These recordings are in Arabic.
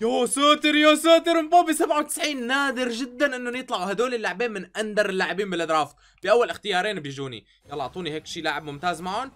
يا ساتر يا ساتر مبابي 97 نادر جدا انهم يطلعوا هدول اللاعبين من اندر اللاعبين بالدرافت باول اختيارين بيجوني يلا اعطوني هيك شيء لاعب ممتاز معهم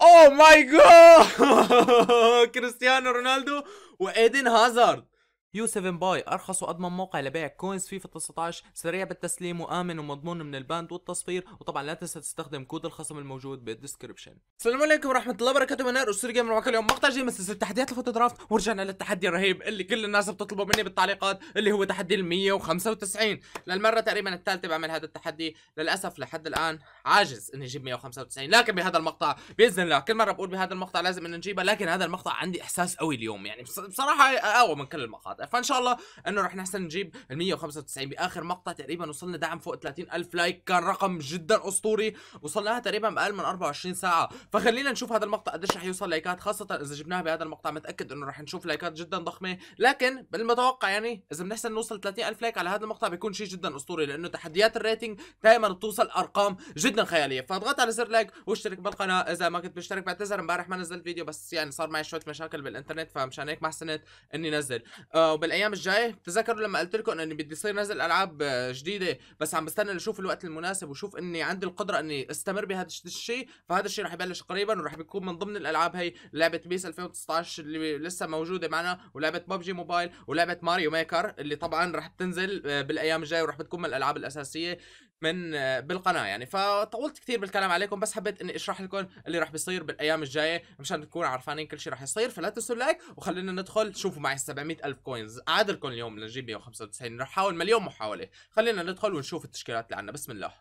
اوه ماي جاد كريستيانو رونالدو وايدن هازارد يو 7 باي ارخص واضمن موقع لبيع كوينز فيفا 19 سريع بالتسليم وامن ومضمون من الباند والتصفير وطبعا لا تنسى تستخدم كود الخصم الموجود بالديسكربشن السلام عليكم ورحمه الله وبركاته من نار اسر جيمر معكم اليوم مقطع جديد من سلسله تحديات الفوتو درافت ورجعنا للتحدي الرهيب اللي كل الناس بتطلبه مني بالتعليقات اللي هو تحدي ال 195 للمره تقريبا الثالثه بعمل هذا التحدي للاسف لحد الان عاجز اني اجيب 195 لكن بهذا المقطع باذن الله كل مره بقول بهذا المقطع لازم ان نجيبه لكن هذا المقطع عندي احساس قوي اليوم يعني بصراحه اقوى من كل المقاطع المقاطع فان شاء الله انه رح نحسن نجيب ال 195 باخر مقطع تقريبا وصلنا دعم فوق 30 الف لايك كان رقم جدا اسطوري وصلناها تقريبا باقل من 24 ساعه فخلينا نشوف هذا المقطع قديش رح يوصل لايكات خاصه اذا جبناها بهذا المقطع متاكد انه رح نشوف لايكات جدا ضخمه لكن بالمتوقع يعني اذا بنحسن نوصل 30 الف لايك على هذا المقطع بيكون شيء جدا اسطوري لانه تحديات الريتنج دائما بتوصل ارقام جدا خياليه فاضغط على زر لايك واشترك بالقناه اذا ما كنت مشترك بعتذر امبارح ما نزلت فيديو بس يعني صار معي شويه مشاكل بالانترنت فمشان هيك ما حسنت اني نزل أه وبالايام الجايه تذكروا لما قلت لكم اني بدي صير نزل العاب آه، جديده بس عم بستنى لشوف الوقت المناسب وشوف اني عندي القدره اني استمر بهذا الشيء فهذا الشيء رح يبلش قريبا ورح بيكون من ضمن الالعاب هي لعبه بيس 2019 اللي لسه موجوده معنا ولعبه ببجي موبايل ولعبه ماريو ميكر اللي طبعا رح تنزل آه، بالايام الجايه ورح بتكون من الالعاب الاساسيه من آه، بالقناه يعني فطولت كثير بالكلام عليكم بس حبيت اني اشرح لكم اللي رح بيصير بالايام الجايه مشان تكونوا عارفانين كل شيء رح يصير فلا تنسوا اللايك وخلينا ندخل شوفوا معي 700 الف كوين كوينز عادلكم اليوم لنجيب 195 رح احاول مليون محاوله خلينا ندخل ونشوف التشكيلات اللي عندنا بسم الله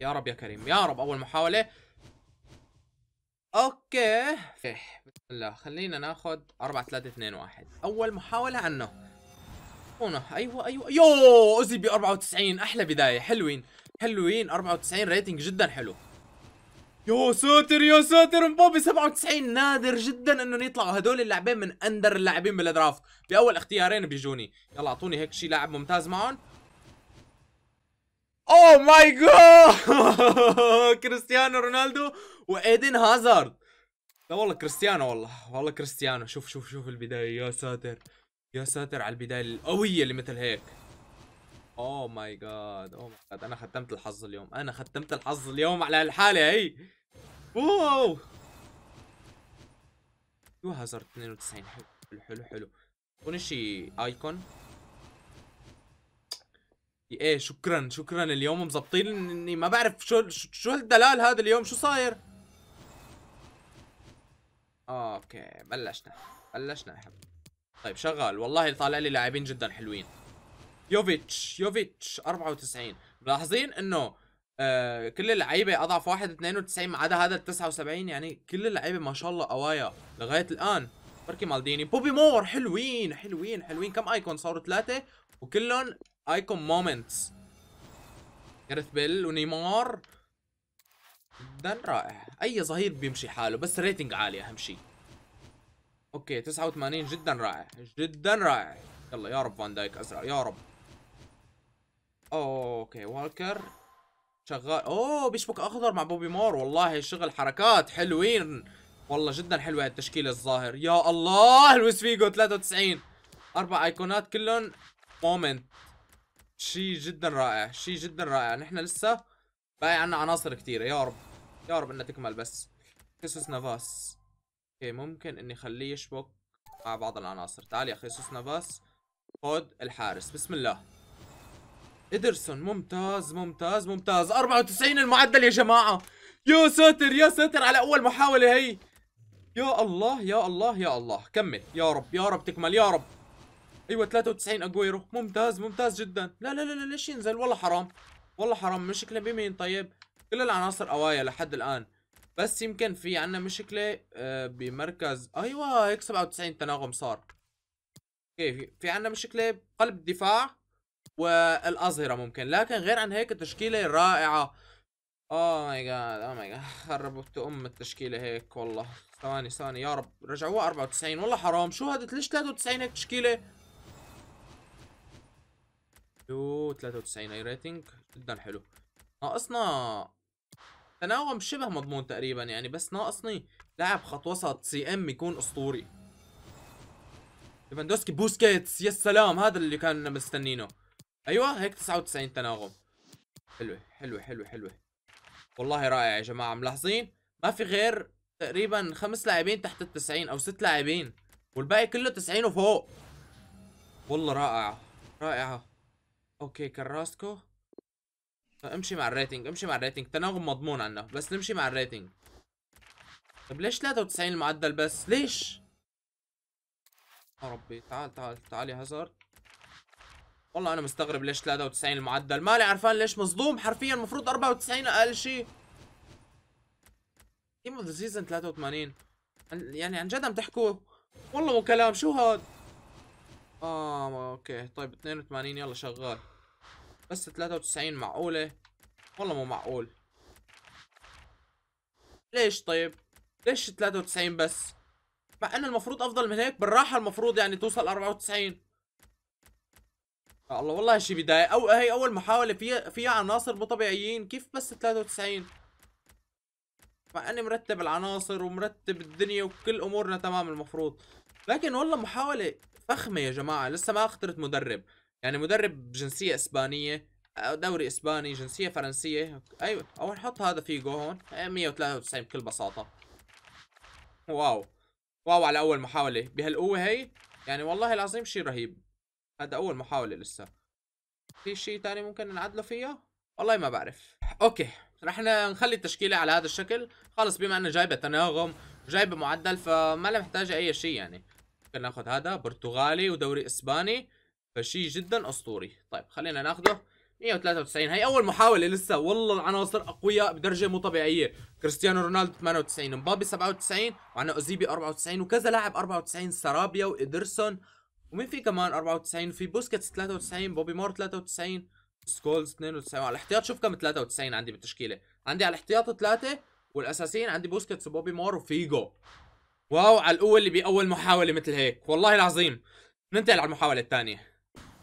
يا رب يا كريم يا رب اول محاوله اوكي بسم الله خلينا ناخذ 4 3 2 1 اول محاوله عنه هنا ايوه ايوه يو اوزي ب 94 احلى بدايه حلوين حلوين 94 ريتنج جدا حلو يا ساتر يا ساتر مبابي 97 نادر جدا انهم يطلعوا هدول اللاعبين من اندر اللاعبين بالدرافت باول اختيارين بيجوني يلا اعطوني هيك شيء لاعب ممتاز معهم اوه ماي جاد كريستيانو رونالدو وايدن هازارد لا والله كريستيانو والله والله كريستيانو شوف شوف شوف البدايه يا ساتر يا ساتر على البدايه القويه اللي مثل هيك اوه ماي جاد اوه ماي جاد انا ختمت الحظ اليوم انا ختمت الحظ اليوم على الحالة هي اوه شو 92 حلو حلو حلو حلو شي ايكون ايه شكرا شكرا اليوم مظبطين اني ما بعرف شو شو الدلال هذا اليوم شو صاير اوكي بلشنا بلشنا يا حبيبي طيب شغال والله طالع لي لاعبين جدا حلوين يوفيتش يوفيتش 94 ملاحظين انه آه كل اللعيبه اضعف واحد 92 ما عدا هذا ال 79 يعني كل اللعيبه ما شاء الله قوايا لغايه الان بركي مالديني بوبي مور حلوين حلوين حلوين كم ايكون صاروا ثلاثه وكلهم ايكون مومنتس جارث بيل ونيمار جدا رائع اي ظهير بيمشي حاله بس ريتنج عالي اهم شيء اوكي 89 جدا رائع جدا رائع يلا يا رب فان دايك ازرق يا رب اوكي والكر شغال اوه بيشبك اخضر مع بوبي مور والله شغل حركات حلوين والله جدا حلوه هالتشكيله الظاهر يا الله لويس فيجو 93 اربع ايقونات كلهم مومنت شيء جدا رائع شيء جدا رائع نحن لسه باقي عنا عناصر كثيره يا رب يا رب انها تكمل بس خيسوس نافاس اوكي ممكن اني خليه يشبك مع بعض العناصر تعال يا خيسوس نافاس خذ الحارس بسم الله إدرسون ممتاز ممتاز ممتاز 94 المعدل يا جماعة يا ساتر يا ساتر على أول محاولة هي يا الله يا الله يا الله كمل يا رب يا رب تكمل يا رب ايوه 93 اجويرو ممتاز ممتاز جدا لا لا لا, ليش ينزل والله حرام والله حرام مشكله بمين طيب كل العناصر قوايا لحد الان بس يمكن في عنا مشكله آه، بمركز ايوه هيك 97 تناغم صار اوكي في عنا مشكله بقلب الدفاع والأظهرة ممكن لكن غير عن هيك التشكيلة رائعة اوه ماي جاد اوه ماي جاد خربت ام التشكيله هيك والله ثواني ثواني يا رب رجعوها 94 والله حرام شو هذا ليش 93 هيك تشكيله يو 93 اي ريتنج جدا حلو ناقصنا تناغم شبه مضمون تقريبا يعني بس ناقصني لاعب خط وسط سي ام يكون اسطوري ليفاندوسكي بوسكيتس يا سلام هذا اللي كان مستنينه ايوه هيك 99 تناغم حلوه حلوه حلوه حلوه والله رائع يا جماعه ملاحظين ما في غير تقريبا خمس لاعبين تحت ال 90 او ست لاعبين والباقي كله 90 وفوق والله رائعه رائعه اوكي كراسكو امشي مع الريتنج امشي مع الريتنج تناغم مضمون عنا بس نمشي مع الريتنج طب ليش 93 المعدل بس ليش يا ربي تعال تعال تعال يا هازارد والله انا مستغرب ليش 93 المعدل مالي عرفان ليش مظلوم حرفيا المفروض 94 اقل شيء تيم اوف ذا سيزون 83 يعني عن جد عم تحكوا والله مو كلام شو هاد اه اوكي طيب 82 يلا شغال بس 93 معقولة والله مو معقول ليش طيب ليش 93 بس مع انه المفروض افضل من هيك بالراحة المفروض يعني توصل 94 آه، الله والله شي بداية او هي اول محاولة فيها فيها عناصر مو طبيعيين كيف بس 93 مع اني مرتب العناصر ومرتب الدنيا وكل امورنا تمام المفروض لكن والله محاولة فخمة يا جماعة لسه ما اخترت مدرب يعني مدرب جنسية اسبانية آه، دوري اسباني جنسية فرنسية ايوه او نحط هذا فيجو هون 193 آه، بكل بساطة واو واو على اول محاولة بهالقوة هي يعني والله العظيم شي رهيب هذا أول محاولة لسه في شيء تاني ممكن نعدله فيها؟ والله ما بعرف أوكي رح نخلي التشكيلة على هذا الشكل خلص بما أنه جايبة تناغم جايبة معدل فما لها محتاجة أي شيء يعني ممكن ناخذ هذا برتغالي ودوري إسباني فشي جدا أسطوري طيب خلينا ناخذه 193 هي اول محاوله لسه والله العناصر اقوياء بدرجه مو طبيعيه كريستيانو رونالدو 98 مبابي 97 وعنا اوزيبي 94 وكذا لاعب 94 سرابيا وادرسون ومين في كمان 94 في بوسكيتس 93 بوبي مور 93 سكولز 92 على الاحتياط شوف كم 93 عندي بالتشكيله عندي على الاحتياط ثلاثه والاساسيين عندي بوسكيتس وبوبي مور وفيجو واو على القوه اللي باول محاوله مثل هيك والله العظيم ننتقل على المحاوله الثانيه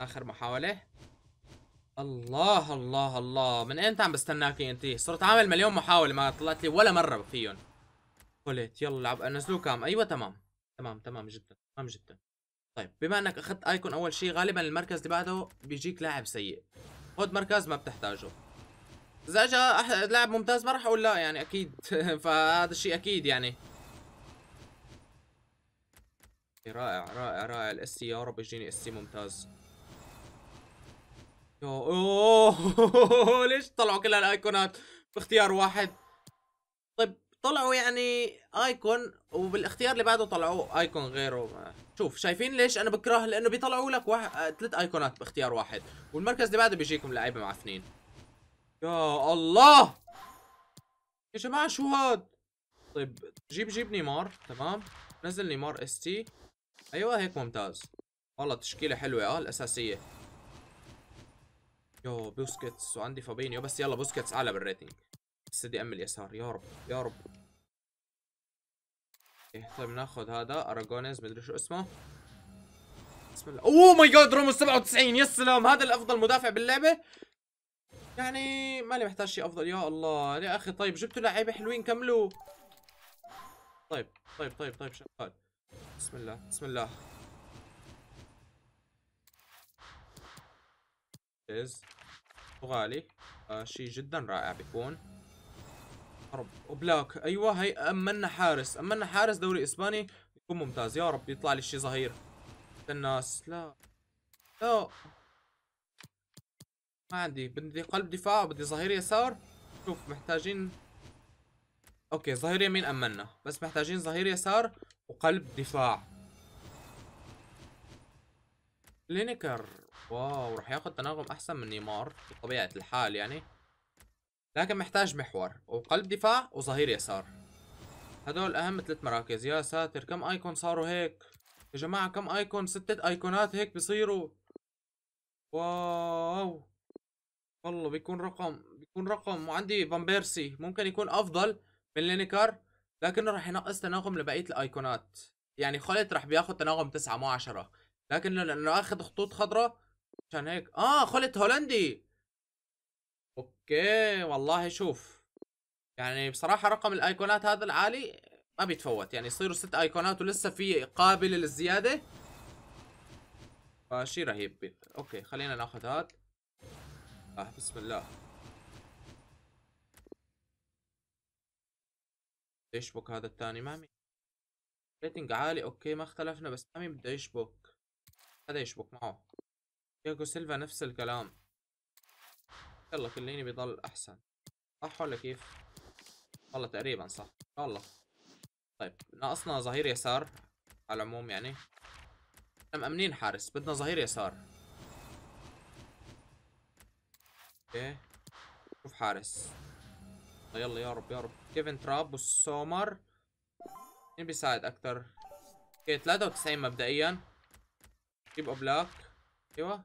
اخر محاوله الله الله الله من انت عم بستناكي انت صرت عامل مليون محاوله ما طلعت لي ولا مره فيهم قلت يلا العب نزلوه كام ايوه تمام تمام تمام جدا تمام جدا طيب بما انك اخذت ايكون اول شيء غالبا المركز اللي بعده بيجيك لاعب سيء خذ مركز ما بتحتاجه اذا اجى لاعب ممتاز ما راح اقول لا يعني اكيد فهذا الشيء اكيد يعني رائع رائع رائع الاس يا رب يجيني اس ممتاز اوه ليش طلعوا كل هالايقونات باختيار واحد طيب طلعوا يعني ايكون وبالاختيار اللي بعده طلعوا ايكون غيره شوف شايفين ليش انا بكره لانه بيطلعوا لك واحد ثلاث ايقونات باختيار واحد والمركز اللي بعده بيجيكم لعيبه معفنين يا الله يا جماعه شو هاد طيب جيب جيب نيمار تمام نزل نيمار اس تي ايوه هيك ممتاز والله تشكيله حلوه اه الاساسيه يو بوسكيتس وعندي فابينيو بس يلا بوسكيتس اعلى بالريتنج السي دي ام اليسار يا رب يا رب طيب ناخذ هذا اراجونيز مدري شو اسمه بسم الله اوه ماي جاد رومو 97 يا سلام هذا الافضل مدافع باللعبه يعني لي محتاج شيء افضل يا الله يا اخي طيب جبتوا لعيبه حلوين كملوا طيب طيب طيب طيب شغال بسم الله بسم الله از آه شيء جدا رائع بيكون رب وبلاك ايوه هي امنا حارس امنا حارس دوري اسباني يكون ممتاز يا رب يطلع لي شيء ظهير الناس لا لا ما عندي بدي قلب دفاع بدي ظهير يسار شوف محتاجين اوكي ظهير يمين امنا بس محتاجين ظهير يسار وقلب دفاع لينكر واو رح ياخذ تناغم احسن من نيمار بطبيعه الحال يعني لكن محتاج محور وقلب دفاع وظهير يسار هدول اهم ثلاث مراكز يا ساتر كم ايكون صاروا هيك يا جماعة كم ايكون ستة ايقونات هيك بصيروا واو والله بيكون رقم بيكون رقم وعندي فامبيرسي ممكن يكون افضل من لينيكار لكنه راح ينقص تناغم لبقية الايقونات يعني خلت راح بياخد تناغم تسعة مو عشرة لكن لانه اخذ خطوط خضراء عشان هيك اه خلت هولندي اوكي والله شوف يعني بصراحه رقم الايقونات هذا العالي ما بيتفوت يعني يصيروا ست ايقونات ولسه في قابل للزياده فشي رهيب اوكي خلينا ناخذ هذا آه بسم الله يشبك هذا الثاني مامي ريتنج عالي اوكي ما اختلفنا بس مامي بده يشبك هذا يشبك معه ياكو سيلفا نفس الكلام يلا كليني بيضل احسن صح ولا كيف والله تقريبا صح ان شاء الله طيب ناقصنا ظهير يسار على العموم يعني احنا مأمنين حارس بدنا ظهير يسار اوكي شوف حارس آه، يلا يا رب يا رب كيفن تراب والسومر مين بيساعد اكثر اوكي 93 مبدئيا جيب اوبلاك ايوه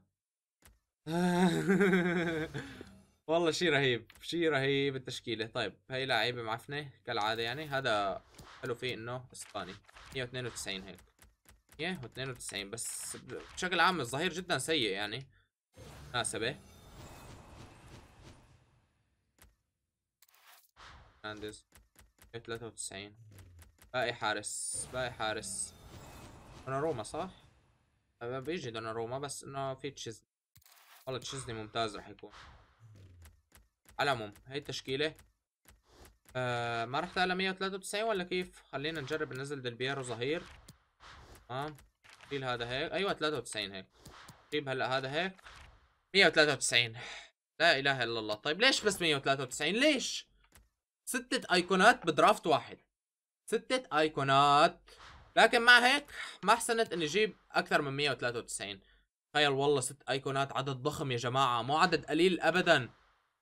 والله شيء رهيب شيء رهيب التشكيله طيب هاي لعيبه معفنه كالعاده يعني هذا حلو فيه انه اسباني 192 هيك 192 بس بشكل عام الظهير جدا سيء يعني مناسبه هرنانديز 93 باقي حارس باقي حارس روما صح؟ بيجي روما بس انه في تشيزني والله تشيزني ممتاز راح يكون على العموم هي التشكيله آه ما رحت على 193 ولا كيف خلينا نجرب ننزل دلبيرو ظهير تمام آه. شيل هذا هيك ايوه 93 هيك جيب هلا هذا هيك 193 لا اله الا الله طيب ليش بس 193 ليش ستة ايقونات بدرافت واحد ستة ايقونات لكن مع هيك ما احسنت اني اجيب اكثر من 193 تخيل والله ست ايقونات عدد ضخم يا جماعة مو عدد قليل ابدا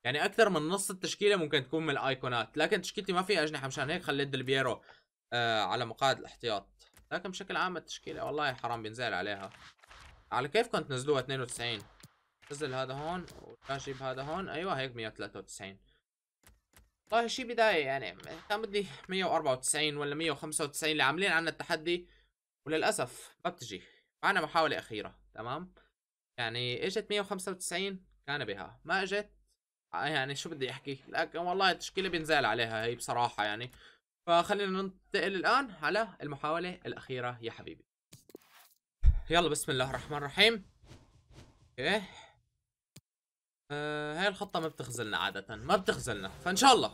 يعني اكثر من نص التشكيله ممكن تكون من الايقونات لكن تشكيلتي ما فيها اجنحه مشان هيك خليت دلبيرو آه على مقاعد الاحتياط لكن بشكل عام التشكيله والله حرام بينزل عليها على كيفكم تنزلوها 92 نزل هذا هون وتجيب هذا هون ايوه هيك 193 والله شيء بدايه يعني كان بدي 194 ولا 195 اللي عاملين عنا التحدي وللاسف ما بتجي معنا محاوله اخيره تمام يعني اجت 195 كان بها ما اجت آه، يعني شو بدي احكي لكن والله التشكيله بينزال عليها هي بصراحه يعني فخلينا ننتقل الان على المحاوله الاخيره يا حبيبي يلا بسم الله الرحمن الرحيم اوكي آه هاي الخطه ما بتخزلنا عاده ما بتخزلنا فان شاء الله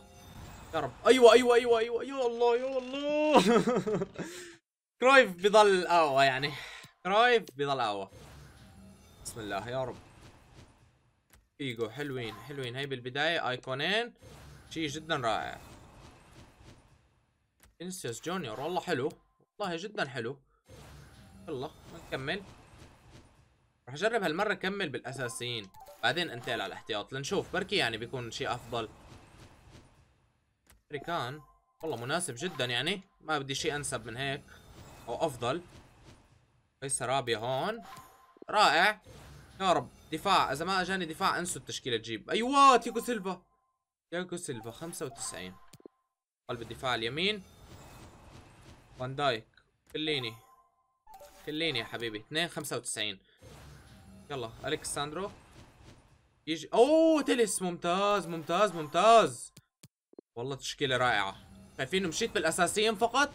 يا رب ايوه ايوه ايوه ايوه يا أيوة، الله يا الله كرايف بضل اقوى يعني كرايف بضل اقوى بسم الله يا رب فيجو حلوين حلوين هاي بالبداية ايقونين شيء جدا رائع انسيس جونيور والله حلو والله جدا حلو يلا نكمل رح اجرب هالمرة اكمل بالاساسيين بعدين انتقل على الاحتياط لنشوف بركي يعني بيكون شيء افضل ريكان والله مناسب جدا يعني ما بدي شيء انسب من هيك او افضل هي سرابيا هون رائع يا رب دفاع اذا ما اجاني دفاع انسوا التشكيله تجيب ايوه تيكو سيلفا تيكو سيلفا 95 قلب الدفاع اليمين فان دايك كليني كليني يا حبيبي 2 95 يلا الكساندرو يجي اوه تلس ممتاز ممتاز ممتاز والله تشكيله رائعه شايفين مشيت بالاساسيين فقط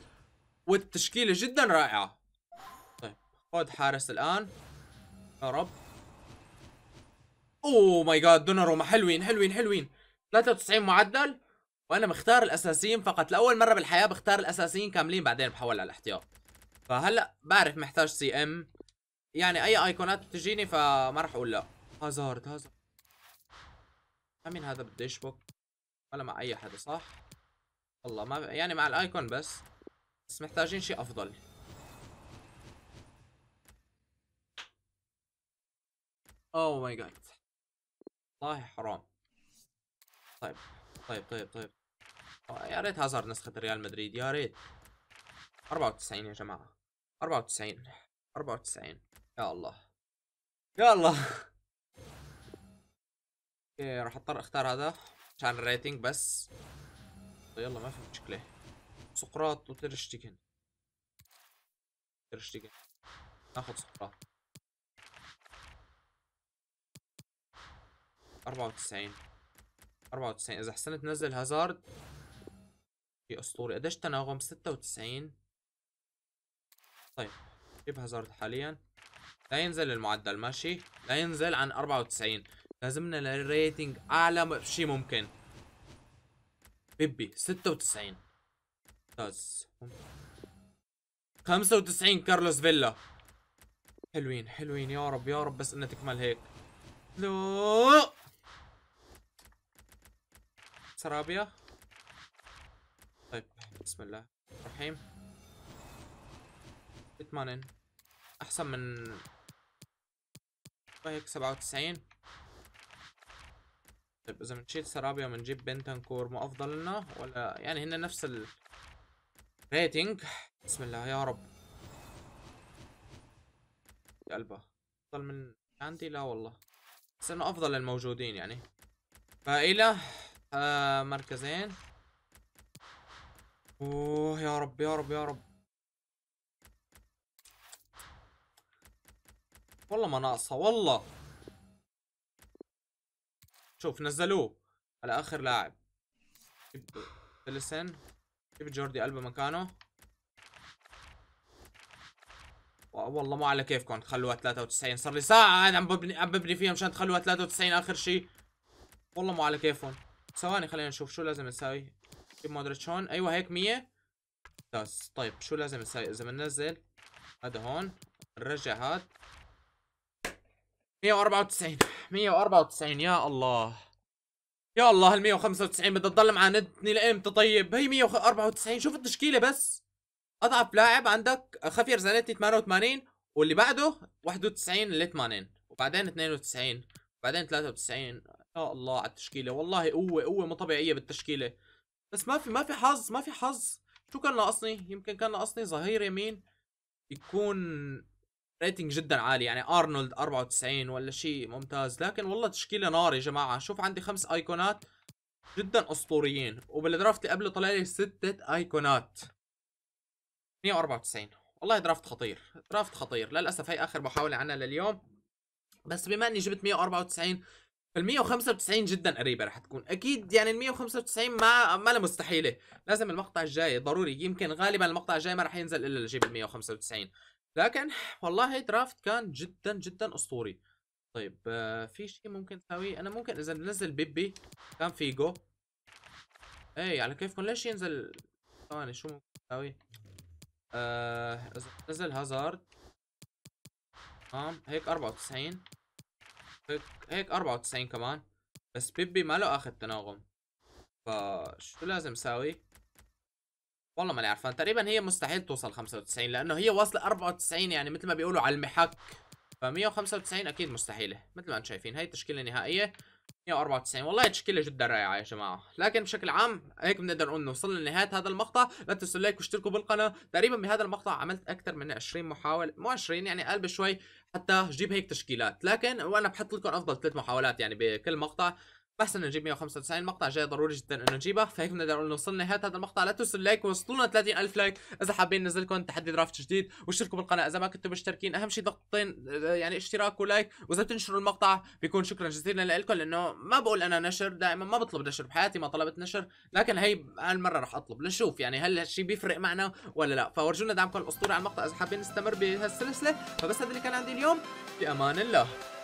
والتشكيله جدا رائعه طيب خذ حارس الان يا رب اوه ماي جاد دوناروما حلوين حلوين حلوين 93 معدل وانا مختار الاساسيين فقط لاول مره بالحياه بختار الاساسيين كاملين بعدين بحول على الاحتياط فهلا بعرف محتاج سي ام يعني اي ايقونات بتجيني فما راح اقول لا هازارد هازارد مين هذا بده يشبك ولا مع اي حدا صح والله ما يعني مع الايكون بس بس محتاجين شيء افضل اوه ماي جاد والله حرام طيب طيب طيب طيب يا ريت هازارد نسخة ريال مدريد يا ريت 94 يا جماعة 94 94 يا الله يا الله اوكي راح اضطر اختار هذا عشان الريتنج بس طيب، يلا ما في مشكلة سقراط وترشتيكن ترشتيكن ناخذ سقراط 94 94 اذا حسنت نزل هازارد شيء اسطوري قديش تناغم 96 طيب جيب هازارد حاليا لا ينزل المعدل ماشي لا ينزل عن 94 لازمنا للريتنج اعلى شيء ممكن بيبي 96 ممتاز 95 كارلوس فيلا حلوين حلوين يا رب يا رب بس انها تكمل هيك لا ترابيه طيب بسم الله الرحيم ثمانين احسن من هيك طيب، سبعة وتسعين طيب اذا بنشيل سرابيا ونجيب بنتنكور مو افضل لنا ولا يعني هن نفس ال ريتنج بسم الله يا رب قلبه افضل من عندي لا والله بس انه افضل الموجودين يعني فإلى آه مركزين اوه يا رب يا رب يا رب والله ما ناقصه والله شوف نزلوه على اخر لاعب جيب تلسن جيب جوردي قلبه مكانه والله ما على كيفكم تخلوها 93 صار لي ساعه انا عم ببني عم ببني فيها مشان تخلوها 93 اخر شيء والله ما على كيفهم ثواني خلينا نشوف شو لازم نسوي جيب مودريتش هون ايوه هيك 100 ممتاز طيب شو لازم نسوي اذا بننزل هذا هون نرجع هاد 194 194 يا الله يا الله ال 195 بدها تضل معاندني لامتى طيب هي 194 شوف التشكيله بس اضعف لاعب عندك خفير زانيتي 88 واللي بعده 91 ل 80 وبعدين 92 وبعدين 93 يا الله على التشكيله والله قوه قوه مو طبيعيه بالتشكيله بس ما في ما في حظ ما في حظ شو كان ناقصني يمكن كان ناقصني ظهير يمين يكون ريتنج جدا عالي يعني ارنولد 94 ولا شيء ممتاز لكن والله تشكيله نار يا جماعه شوف عندي خمس ايقونات جدا اسطوريين وبالدرافت اللي قبله طلع لي ستة ايقونات 194 والله درافت خطير درافت خطير للاسف هي اخر محاوله عنا لليوم بس بما اني جبت 194 فال 195 جدا قريبه رح تكون اكيد يعني ال 195 ما ما مستحيله لازم المقطع الجاي ضروري يمكن غالبا المقطع الجاي ما رح ينزل الا لجيب ال 195 لكن والله درافت كان جدا جدا اسطوري طيب آه، في شيء ممكن اسويه انا ممكن اذا ننزل بيبي كان فيجو اي على كيفكم ليش ينزل ثواني شو ممكن اسوي آه اذا نزل هازارد تمام هيك 94 هيك هيك 94 كمان بس بيبي ما له اخذ تناغم فشو لازم ساوي والله ماني عارفان تقريبا هي مستحيل توصل 95 لانه هي واصله 94 يعني مثل ما بيقولوا على المحك ف 195 اكيد مستحيله مثل ما انتم شايفين هي التشكيله النهائيه 194 والله تشكيله جدا رائعه يا جماعه لكن بشكل عام هيك بنقدر نقول وصلنا لنهايه هذا المقطع لا تنسوا اللايك واشتركوا بالقناه تقريبا بهذا المقطع عملت اكثر من 20 محاوله مو 20 يعني اقل بشوي حتى اجيب هيك تشكيلات لكن وانا بحط لكم افضل ثلاث محاولات يعني بكل مقطع بس انه نجيب 195 مقطع جاي ضروري جدا انه نجيبه فهيك بنقدر نقول وصلنا نهايه هذا المقطع لا تنسوا اللايك وصلونا 30000 لايك اذا حابين ننزل لكم تحدي درافت جديد واشتركوا بالقناه اذا ما كنتوا مشتركين اهم شيء ضغطتين يعني اشتراك ولايك واذا بتنشروا المقطع بيكون شكرا جزيلا لكم لانه ما بقول انا نشر دائما ما بطلب نشر بحياتي ما طلبت نشر لكن هي هالمره رح اطلب لنشوف يعني هل هالشيء بيفرق معنا ولا لا فورجونا دعمكم الاسطوري على المقطع اذا حابين نستمر بهالسلسله فبس هذا اللي كان عندي اليوم امان الله